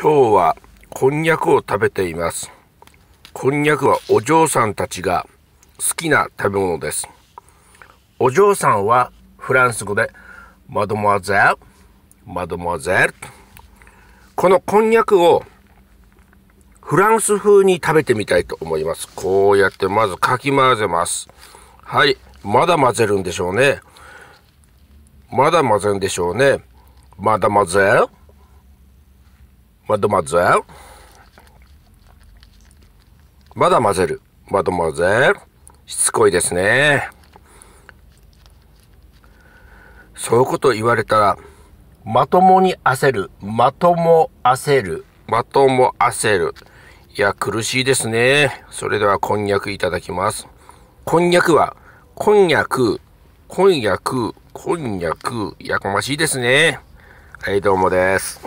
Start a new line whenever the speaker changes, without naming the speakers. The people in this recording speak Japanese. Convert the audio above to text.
今日はこんにゃくを食べていますこんにゃくはお嬢さんたちが好きな食べ物ですお嬢さんはフランス語でマドモアゼルマドモアゼルこのこんにゃくをフランス風に食べてみたいと思いますこうやってまずかき混ぜますはいまだ混ぜるんでしょうねまだ混ぜるんでしょうねまだ混ぜるマドマゼル。まだ混ぜる。マドマゼル。しつこいですね。そういうこと言われたら、まともに焦る。まとも焦る。まとも焦る。いや、苦しいですね。それでは、こんにゃくいただきます。こんにゃくは、こんにゃく、こんにゃく、こんにゃく、やかましいですね。はい、どうもです。